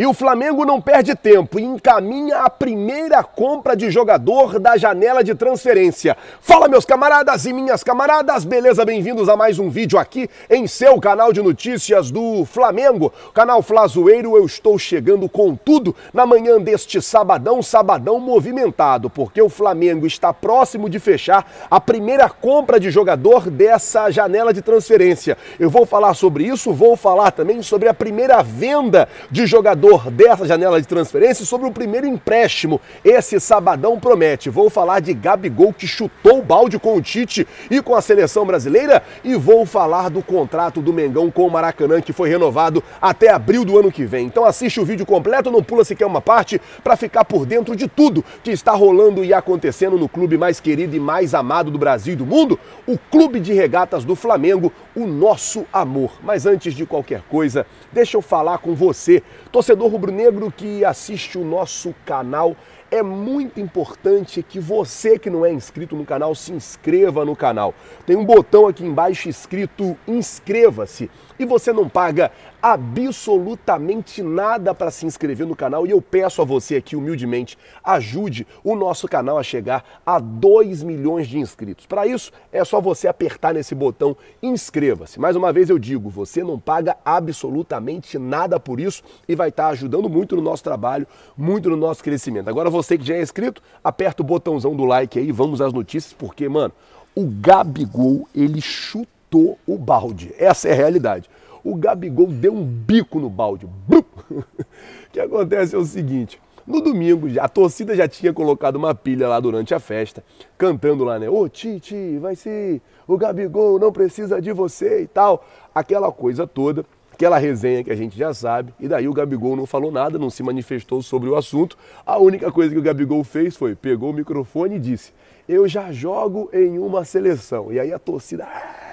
E o Flamengo não perde tempo e encaminha a primeira compra de jogador da janela de transferência. Fala, meus camaradas e minhas camaradas, beleza? Bem-vindos a mais um vídeo aqui em seu canal de notícias do Flamengo, canal Flazoeiro. Eu estou chegando com tudo na manhã deste sabadão, sabadão movimentado, porque o Flamengo está próximo de fechar a primeira compra de jogador dessa janela de transferência. Eu vou falar sobre isso, vou falar também sobre a primeira venda de jogador valor dessa janela de transferência e sobre o primeiro empréstimo. Esse sabadão promete. Vou falar de Gabigol que chutou o balde com o Tite e com a seleção brasileira e vou falar do contrato do Mengão com o Maracanã que foi renovado até abril do ano que vem. Então assiste o vídeo completo, não pula sequer uma parte para ficar por dentro de tudo que está rolando e acontecendo no clube mais querido e mais amado do Brasil e do mundo, o Clube de Regatas do Flamengo, o nosso amor. Mas antes de qualquer coisa, deixa eu falar com você, torcedor rubro-negro que assiste o nosso canal. É muito importante que você que não é inscrito no canal se inscreva no canal. Tem um botão aqui embaixo escrito inscreva-se e você não paga absolutamente nada para se inscrever no canal. E eu peço a você aqui, humildemente, ajude o nosso canal a chegar a 2 milhões de inscritos. Para isso, é só você apertar nesse botão inscreva-se. Mais uma vez eu digo, você não paga absolutamente nada por isso e vai estar tá ajudando muito no nosso trabalho, muito no nosso crescimento. Agora você que já é inscrito, aperta o botãozão do like aí, vamos às notícias, porque, mano, o Gabigol, ele chuta chutou o balde. Essa é a realidade. O Gabigol deu um bico no balde. O que acontece é o seguinte. No domingo, a torcida já tinha colocado uma pilha lá durante a festa, cantando lá, né? Ô Titi, vai se, o Gabigol não precisa de você e tal. Aquela coisa toda, aquela resenha que a gente já sabe. E daí o Gabigol não falou nada, não se manifestou sobre o assunto. A única coisa que o Gabigol fez foi pegou o microfone e disse: Eu já jogo em uma seleção. E aí a torcida ah!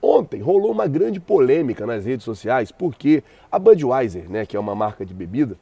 Ontem rolou uma grande polêmica nas redes sociais porque a Budweiser, né, que é uma marca de bebida,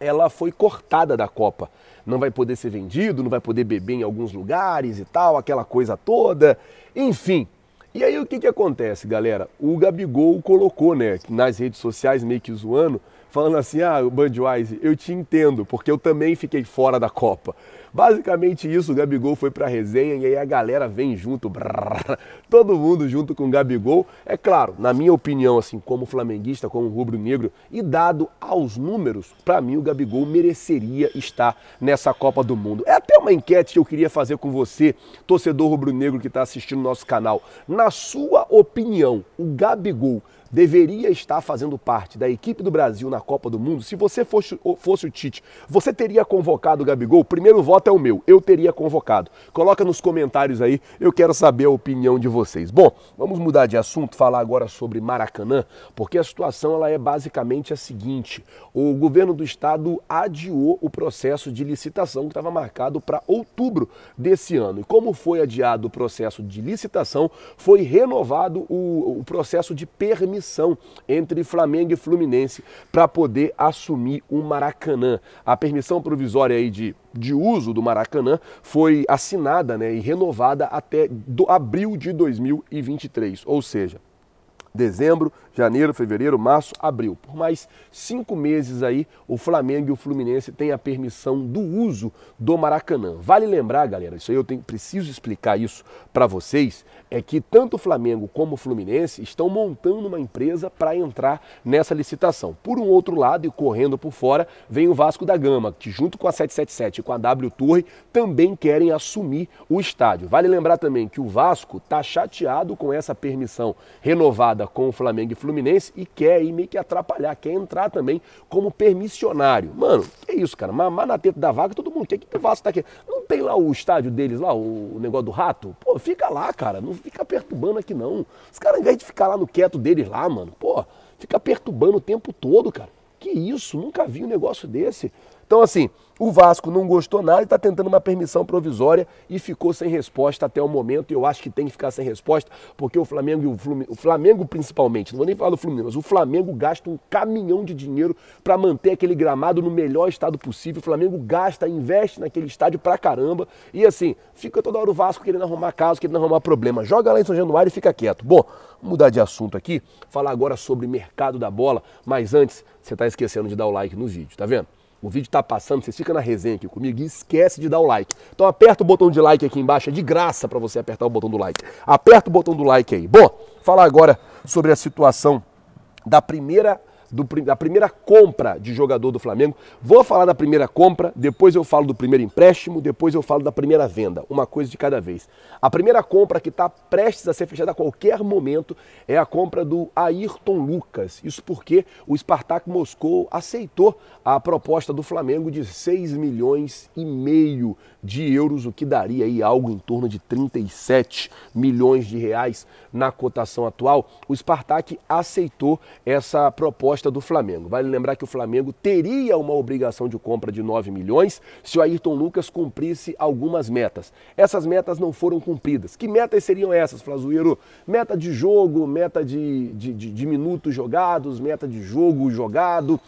ela foi cortada da Copa. Não vai poder ser vendido, não vai poder beber em alguns lugares e tal, aquela coisa toda. Enfim. E aí o que, que acontece, galera? O Gabigol colocou, né, nas redes sociais meio que zoando, falando assim: "Ah, Budweiser, eu te entendo, porque eu também fiquei fora da Copa". Basicamente isso, o Gabigol foi pra resenha e aí a galera vem junto, brrr, todo mundo junto com o Gabigol. É claro, na minha opinião, assim, como flamenguista, como rubro-negro, e dado aos números, para mim o Gabigol mereceria estar nessa Copa do Mundo. É até uma enquete que eu queria fazer com você, torcedor rubro-negro que está assistindo nosso canal. Na sua opinião, o Gabigol deveria estar fazendo parte da equipe do Brasil na Copa do Mundo? Se você fosse, fosse o Tite, você teria convocado o Gabigol? Primeiro voto é é o meu, eu teria convocado. Coloca nos comentários aí, eu quero saber a opinião de vocês. Bom, vamos mudar de assunto, falar agora sobre Maracanã, porque a situação ela é basicamente a seguinte: o governo do estado adiou o processo de licitação que estava marcado para outubro desse ano. E como foi adiado o processo de licitação, foi renovado o, o processo de permissão entre Flamengo e Fluminense para poder assumir o Maracanã. A permissão provisória aí de de uso do Maracanã foi assinada né, e renovada até abril de 2023, ou seja, dezembro, janeiro, fevereiro, março, abril. Por mais cinco meses aí, o Flamengo e o Fluminense têm a permissão do uso do Maracanã. Vale lembrar, galera, isso aí eu tenho, preciso explicar isso para vocês, é que tanto o Flamengo como o Fluminense estão montando uma empresa para entrar nessa licitação. Por um outro lado, e correndo por fora, vem o Vasco da Gama, que junto com a 777 e com a W Torre também querem assumir o estádio. Vale lembrar também que o Vasco está chateado com essa permissão renovada rodada com o Flamengo e Fluminense e quer ir meio que atrapalhar, quer entrar também como permissionário. Mano, que isso, cara? Mamar na teta da vaga todo mundo. Que que o Vasco tá aqui? Não tem lá o estádio deles lá, o negócio do rato? Pô, fica lá, cara. Não fica perturbando aqui não. Os caras, ao invés de ficar lá no quieto deles lá, mano, pô, fica perturbando o tempo todo, cara. Que isso? Nunca vi um negócio desse. Então, assim, o Vasco não gostou nada e está tentando uma permissão provisória e ficou sem resposta até o momento. E eu acho que tem que ficar sem resposta, porque o Flamengo e o Fluminense, o Flamengo principalmente, não vou nem falar do Fluminense, mas o Flamengo gasta um caminhão de dinheiro para manter aquele gramado no melhor estado possível. O Flamengo gasta, investe naquele estádio pra caramba. E assim, fica toda hora o Vasco querendo arrumar caso, querendo arrumar problema. Joga lá em São Januário e fica quieto. Bom, mudar de assunto aqui, falar agora sobre mercado da bola, mas antes, você está esquecendo de dar o like no vídeo, tá vendo? O vídeo está passando, você fica na resenha aqui comigo e esquece de dar o like. Então aperta o botão de like aqui embaixo, é de graça para você apertar o botão do like. Aperta o botão do like aí. Bom, falar agora sobre a situação da primeira do, da primeira compra de jogador do Flamengo. Vou falar da primeira compra, depois eu falo do primeiro empréstimo, depois eu falo da primeira venda, uma coisa de cada vez. A primeira compra que está prestes a ser fechada a qualquer momento é a compra do Ayrton Lucas. Isso porque o Spartak Moscou aceitou a proposta do Flamengo de 6 milhões e meio de euros, o que daria aí algo em torno de 37 milhões de reais na cotação atual. O Spartak aceitou essa proposta do Flamengo. Vale lembrar que o Flamengo teria uma obrigação de compra de 9 milhões se o Ayrton Lucas cumprisse algumas metas. Essas metas não foram cumpridas. Que metas seriam essas, Flazueiro? Meta de jogo, meta de, de, de, de minutos jogados, meta de jogo jogado,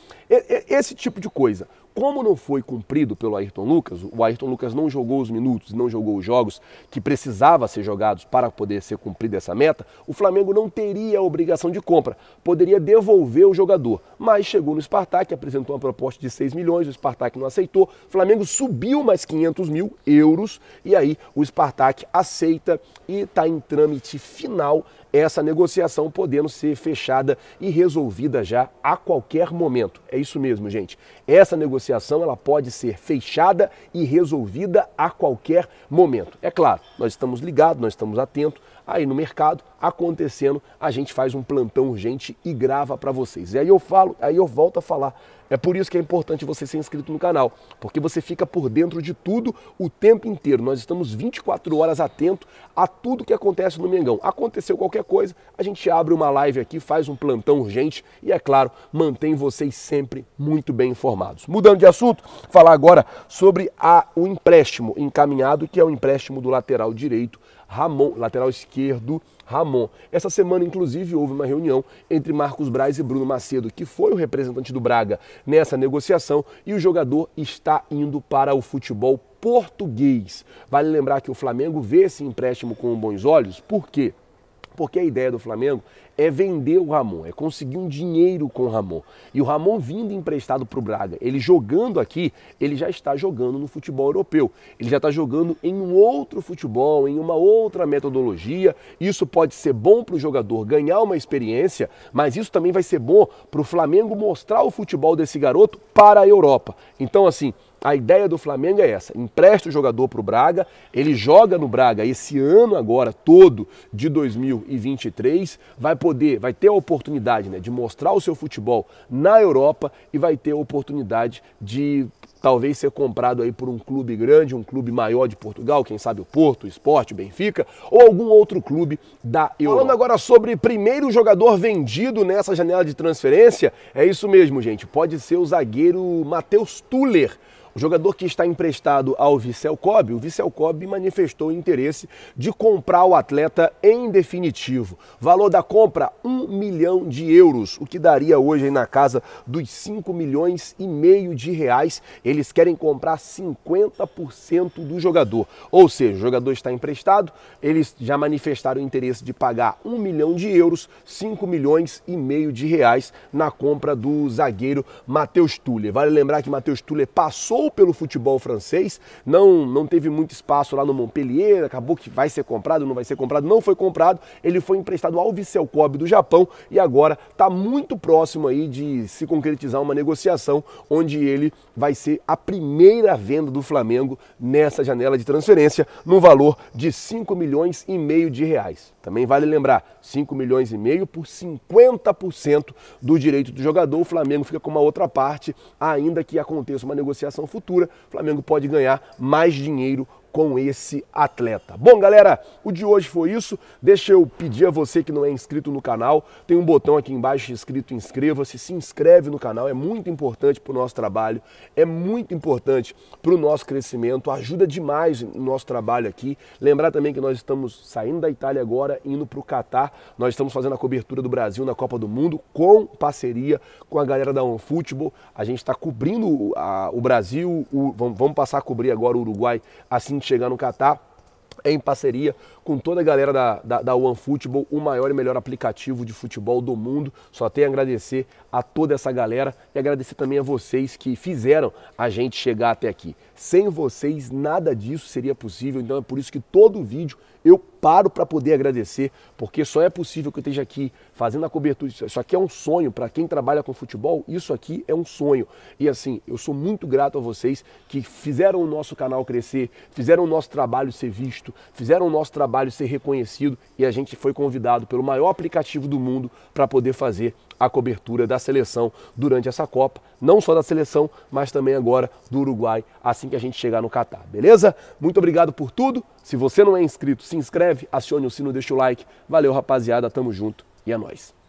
esse tipo de coisa. Como não foi cumprido pelo Ayrton Lucas, o Ayrton Lucas não jogou os minutos, não jogou os jogos que precisava ser jogados para poder ser cumprida essa meta, o Flamengo não teria a obrigação de compra, poderia devolver o jogador. Mas chegou no Spartak, apresentou uma proposta de 6 milhões, o Spartak não aceitou, o Flamengo subiu mais 500 mil euros e aí o Spartak aceita e está em trâmite final essa negociação podendo ser fechada e resolvida já a qualquer momento. É isso mesmo, gente. Essa negociação ela pode ser fechada e resolvida a qualquer momento. É claro, nós estamos ligados, nós estamos atentos aí no mercado acontecendo, a gente faz um plantão urgente e grava para vocês. E aí eu falo, aí eu volto a falar. É por isso que é importante você ser inscrito no canal, porque você fica por dentro de tudo o tempo inteiro. Nós estamos 24 horas atento a tudo que acontece no Mengão. Aconteceu qualquer coisa, a gente abre uma live aqui, faz um plantão urgente e, é claro, mantém vocês sempre muito bem informados. Mudando de assunto, falar agora sobre a, o empréstimo encaminhado, que é o empréstimo do lateral direito Ramon, lateral esquerdo, Ramon. Essa semana, inclusive, houve uma reunião entre Marcos Braz e Bruno Macedo, que foi o representante do Braga nessa negociação, e o jogador está indo para o futebol português. Vale lembrar que o Flamengo vê esse empréstimo com bons olhos, por quê? Porque a ideia do Flamengo é vender o Ramon, é conseguir um dinheiro com o Ramon. E o Ramon vindo emprestado para o Braga, ele jogando aqui, ele já está jogando no futebol europeu. Ele já está jogando em um outro futebol, em uma outra metodologia. Isso pode ser bom para o jogador ganhar uma experiência, mas isso também vai ser bom para o Flamengo mostrar o futebol desse garoto para a Europa. Então, assim, a ideia do Flamengo é essa: empresta o jogador para o Braga, ele joga no Braga esse ano agora todo de 2023, vai poder, vai ter a oportunidade né, de mostrar o seu futebol na Europa e vai ter a oportunidade de talvez ser comprado aí por um clube grande, um clube maior de Portugal, quem sabe o Porto, o Esporte, o Benfica ou algum outro clube da Europa. Falando agora sobre primeiro jogador vendido nessa janela de transferência, é isso mesmo, gente, pode ser o zagueiro Matheus Tuller o jogador que está emprestado ao Vissel Kobe, o Vissel Kobe manifestou interesse de comprar o atleta em definitivo. Valor da compra, 1 milhão de euros, o que daria hoje na casa dos 5 milhões e meio de reais. Eles querem comprar 50% do jogador. Ou seja, o jogador está emprestado, eles já manifestaram interesse de pagar 1 milhão de euros, 5 milhões e meio de reais na compra do zagueiro Matheus Tuller. Vale lembrar que Matheus Tuller passou ou pelo futebol francês, não, não teve muito espaço lá no Montpellier, acabou que vai ser comprado, não vai ser comprado, não foi comprado, ele foi emprestado ao Vissel Kobe do Japão e agora está muito próximo aí de se concretizar uma negociação onde ele vai ser a primeira venda do Flamengo nessa janela de transferência, no valor de 5 milhões e meio de reais. Também vale lembrar, 5 milhões e meio por 50% do direito do jogador, o Flamengo fica com uma outra parte, ainda que aconteça uma negociação futura, o Flamengo pode ganhar mais dinheiro com esse atleta. Bom, galera, o de hoje foi isso. Deixa eu pedir a você que não é inscrito no canal, tem um botão aqui embaixo escrito inscreva-se, se inscreve no canal, é muito importante para o nosso trabalho, é muito importante para o nosso crescimento, ajuda demais no nosso trabalho aqui. Lembrar também que nós estamos saindo da Itália agora, indo para o Catar, nós estamos fazendo a cobertura do Brasil na Copa do Mundo com parceria com a galera da OneFootball, a gente está cobrindo a, o Brasil, o, vamos, vamos, passar a cobrir agora o Uruguai assim gente chegar no Catar em parceria com toda a galera da, da, da One Football, o maior e melhor aplicativo de futebol do mundo. Só tenho a agradecer a toda essa galera e agradecer também a vocês que fizeram a gente chegar até aqui. Sem vocês, nada disso seria possível, então é por isso que todo vídeo eu paro para poder agradecer, porque só é possível que eu esteja aqui fazendo a cobertura. Isso aqui é um sonho para quem trabalha com futebol, isso aqui é um sonho. E assim, eu sou muito grato a vocês que fizeram o nosso canal crescer, fizeram o nosso trabalho ser visto, fizeram o nosso trabalho ser reconhecido e a gente foi convidado pelo maior aplicativo do mundo para poder fazer a cobertura da seleção durante essa Copa, não só da seleção, mas também agora do Uruguai, assim que a gente chegar no Catar, beleza? Muito obrigado por tudo. Se você não é inscrito, se inscreve inscreve, acione o sino, deixa o like. Valeu, rapaziada, tamo junto e é nóis.